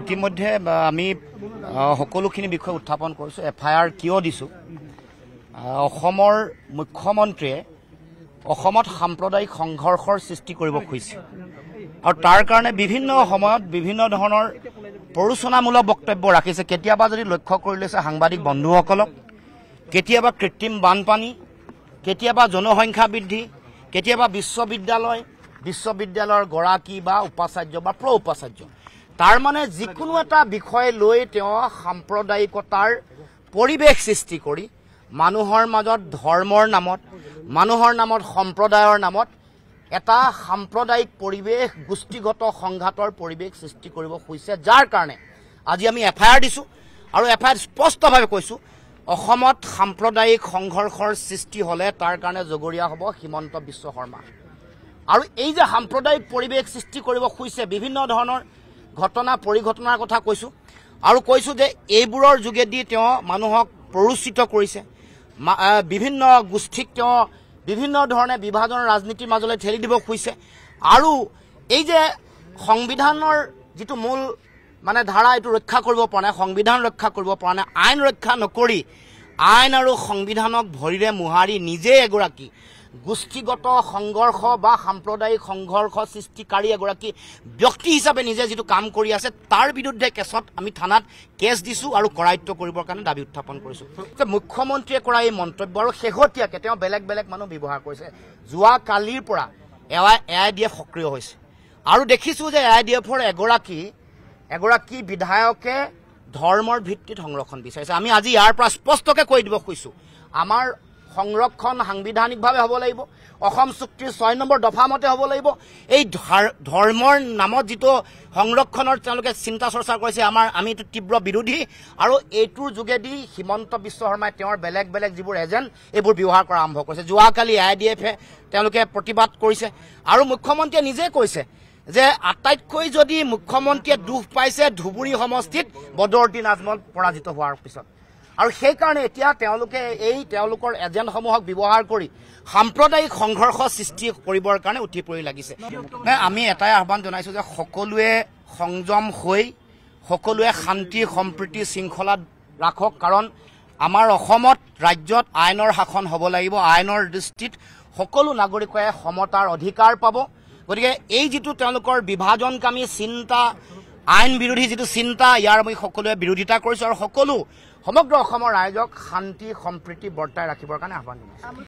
ইতিমধ্যে আমি সকলোখিনি বিষয় উত্থাপন কৰিছোঁ এফ আই আৰ কিয় দিছোঁ অসমৰ মুখ্যমন্ত্ৰীয়ে অসমত সাম্প্ৰদায়িক সংঘৰ্ষৰ সৃষ্টি কৰিব খুজিছে আৰু তাৰ কাৰণে বিভিন্ন সময়ত বিভিন্ন ধৰণৰ প্ৰৰোচনামূলক বক্তব্য ৰাখিছে কেতিয়াবা যদি লক্ষ্য কৰি লৈছে সাংবাদিক বন্ধুসকলক কেতিয়াবা কৃত্ৰিম বানপানী কেতিয়াবা জনসংখ্যা বৃদ্ধি কেতিয়াবা বিশ্ববিদ্যালয় বিশ্ববিদ্যালয়ৰ গৰাকী বা উপাচাৰ্য বা প্ৰ উপাচাৰ্য তাৰমানে যিকোনো এটা বিষয় লৈ তেওঁ সাম্প্ৰদায়িকতাৰ পৰিৱেশ সৃষ্টি কৰি মানুহৰ মাজত ধৰ্মৰ নামত মানুহৰ নামত সম্প্ৰদায়ৰ নামত এটা সাম্প্ৰদায়িক পৰিৱেশ গোষ্ঠীগত সংঘাতৰ পৰিৱেশ সৃষ্টি কৰিব খুজিছে যাৰ কাৰণে আজি আমি এফ আই আৰ দিছোঁ আৰু এফ আই আৰ স্পষ্টভাৱে কৈছোঁ অসমত সাম্প্ৰদায়িক সংঘৰ্ষৰ সৃষ্টি হ'লে তাৰ কাৰণে জগৰীয়া হ'ব হিমন্ত বিশ্ব শৰ্মা আৰু এই যে সাম্প্ৰদায়িক পৰিৱেশ সৃষ্টি কৰিব খুজিছে বিভিন্ন ধৰণৰ ঘটনা পৰিঘটনাৰ কথা কৈছোঁ আৰু কৈছোঁ যে এইবোৰৰ যোগেদি তেওঁ মানুহক প্ৰৰোচিত কৰিছে বিভিন্ন গোষ্ঠীক তেওঁ বিভিন্ন ধৰণে বিভাজনৰ ৰাজনীতিৰ মাজলৈ ঠেলি দিব খুজিছে আৰু এই যে সংবিধানৰ যিটো মূল মানে ধাৰা এইটো ৰক্ষা কৰিব পৰা নাই সংবিধান ৰক্ষা কৰিব পৰা নাই আইন ৰক্ষা নকৰি আইন আৰু সংবিধানক ভৰিৰে মোহাৰি নিজেই এগৰাকী গোষ্ঠীগত সংঘৰ্ষ বা সাম্প্ৰদায়িক সংঘৰ্ষ সৃষ্টিকাৰী এগৰাকী ব্যক্তি হিচাপে নিজে যিটো কাম কৰি আছে তাৰ বিৰুদ্ধে কেছত আমি থানাত কেছ দিছোঁ আৰু কৰায়ত্ব কৰিবৰ কাৰণে দাবী উত্থাপন কৰিছোঁ মুখ্যমন্ত্ৰীয়ে কৰা এই মন্তব্য আৰু শেহতীয়াকৈ তেওঁ বেলেগ বেলেগ মানুহ ব্যৱহাৰ কৰিছে যোৱাকালিৰ পৰা A I A I D F সক্ৰিয় হৈছে আৰু দেখিছোঁ যে এ আই ডি এফৰ এগৰাকী এগৰাকী বিধায়কে ধৰ্মৰ ভিত্তিত সংৰক্ষণ বিচাৰিছে আমি আজি ইয়াৰ পৰা স্পষ্টকৈ কৈ দিব খুজিছোঁ আমাৰ সংরক্ষণ সাংবিধানিকভাবে হব লাগিব অসম চুক্তির ছয় নম্বর দফা মতে হব লাগিব এই ধর্মর নামত যে সংরক্ষণের চিন্তা চর্চা করেছে আমার আমি এই তীব্র বিরোধী আর এইটোর যোগেদি হিমন্ত বিশ্ব শর্মায় বেলেগ বেলেগ যুব এজেন্ট এইবর ব্যবহার করা আরম্ভ করেছে যাকালি আই ডি এফে তেওঁলোকে প্রতিবাদ করেছে আর মুখ্যমন্ত্রী নিজে কৈছে যে আটাইতকৈ যদি মুখ্যমন্ত্রী দুঃখ পাইছে ধুবুরী সমষ্টিত বদরদ্দিন আজমল পরাজিত হওয়ার পিছত আৰু সেইকাৰণে এতিয়া তেওঁলোকে এই তেওঁলোকৰ এজেণ্টসমূহক ব্যৱহাৰ কৰি সাম্প্ৰদায়িক সংঘৰ্ষ সৃষ্টি কৰিবৰ কাৰণে উঠি পৰি লাগিছে আমি এটাই আহ্বান জনাইছো যে সকলোৱে সংযম হৈ সকলোৱে শান্তি সম্প্ৰীতি শৃংখলা ৰাখক কাৰণ আমাৰ অসমত ৰাজ্যত আইনৰ শাসন হ'ব লাগিব আইনৰ দৃষ্টিত সকলো নাগৰিকে সমতাৰ অধিকাৰ পাব গতিকে এই যিটো তেওঁলোকৰ বিভাজনকামী চিন্তা আইন বিৰোধী যিটো চিন্তা ইয়াৰ আমি সকলোৱে বিৰোধিতা কৰিছোঁ আৰু সকলো সমগ্ৰ অসমৰ ৰাইজক শান্তি সম্প্ৰীতি বৰ্তাই ৰাখিবৰ কাৰণে আহ্বান জনাইছোঁ